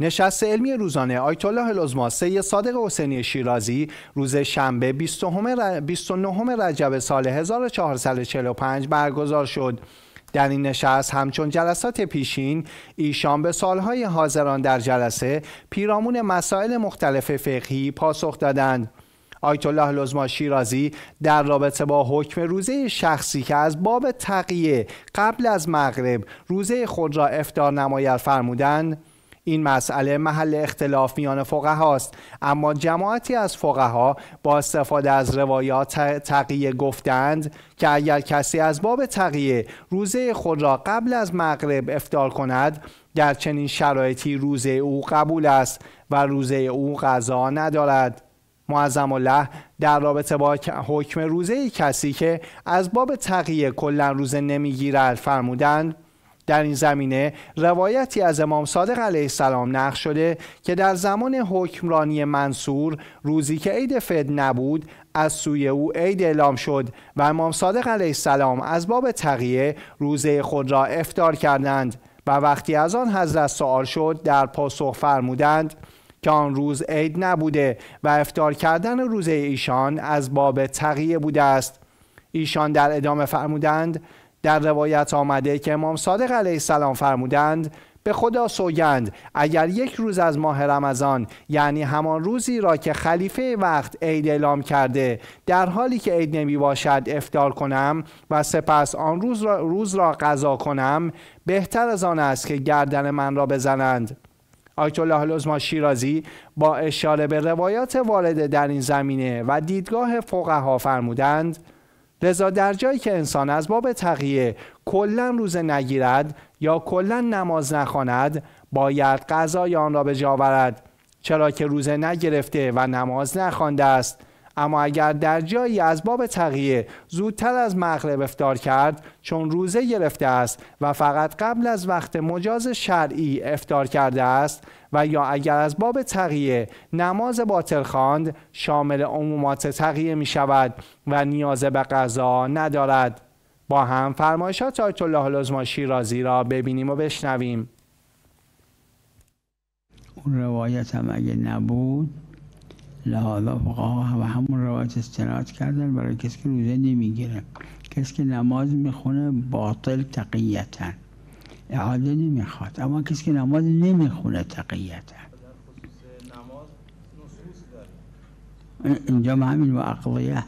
نشست علمی روزانه آیت الله العظما سید صادق حسینی شیرازی روز شنبه 29 رجب سال 1445 برگزار شد در این نشست همچون جلسات پیشین ایشان به سالهای حاضران در جلسه پیرامون مسائل مختلف فقهی پاسخ دادند آیت الله لزما شیرازی در رابطه با حکم روزه شخصی که از باب تقیه قبل از مغرب روزه خود را افتار نمایر فرمودند این مسئله محل اختلاف میان هاست اما جماعتی از ها با استفاده از روایات تقیه گفتند که اگر کسی از باب تقیه روزه خود را قبل از مغرب افتار کند در چنین شرایطی روزه او قبول است و روزه او غذا ندارد معظم الله در رابطه با حکم روزه کسی که از باب تقیه کلا روزه نمیگیرد فرمودند در این زمینه روایتی از امام صادق علیه السلام نقل شده که در زمان حکمرانی منصور روزی که عید فد نبود از سوی او عید اعلام شد و امام صادق علیه السلام از باب تقیه روزه خود را افتار کردند و وقتی از آن حضرت سوال شد در پاسخ فرمودند که آن روز عید نبوده و افتار کردن روزه ایشان از باب تقیه بوده است ایشان در ادامه فرمودند در روایت آمده که امام صادق علیه السلام فرمودند به خدا سوگند اگر یک روز از ماه رمضان یعنی همان روزی را که خلیفه وقت عید اعلام کرده در حالی که عید نمی باشد افتار کنم و سپس آن روز را, روز را قضا کنم بهتر از آن است که گردن من را بزنند آیت الله شیرازی با اشاره به روایات وارده در این زمینه و دیدگاه فقها فرمودند لذا در جایی که انسان از باب تقیه کلا روزه نگیرد یا کلا نماز نخواند باید غذای آن را به آورد چرا که روزه نگرفته و نماز نخوانده است اما اگر در جایی از باب تقیه زودتر از مغرب افتار کرد چون روزه گرفته است و فقط قبل از وقت مجاز شرعی افتار کرده است و یا اگر از باب تقیه نماز باطل خواند شامل عمومات تقیه می شود و نیاز به قضا ندارد با هم فرمایشات آیت الله العظما شیرازی را ببینیم و بشنویم اون روایت هم اگه نبود لحاظا فقها و همون روایت استناد کردن برای کسی که روزه نمیگیره کسی که نماز میخونه باطل تقیتا اعاده نمیخواد اما کسی که نماز نمیخونه تقیتن اینجا همین و اقضیه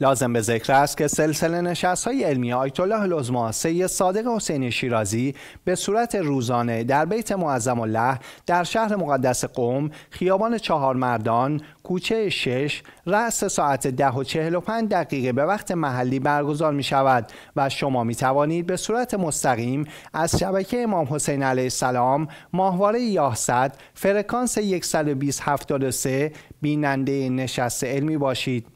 لازم به ذکر است که سلسله نشست های علمی آیت الله لزما سید صادق حسین شیرازی به صورت روزانه در بیت معظم الله در شهر مقدس قوم خیابان چهار مردان کوچه 6 رأس ساعت ده و پنج دقیقه به وقت محلی برگزار می شود و شما می توانید به صورت مستقیم از شبکه امام حسین علیه السلام ماهواره یاهصد فرکانس 12073 بیننده نشست علمی باشید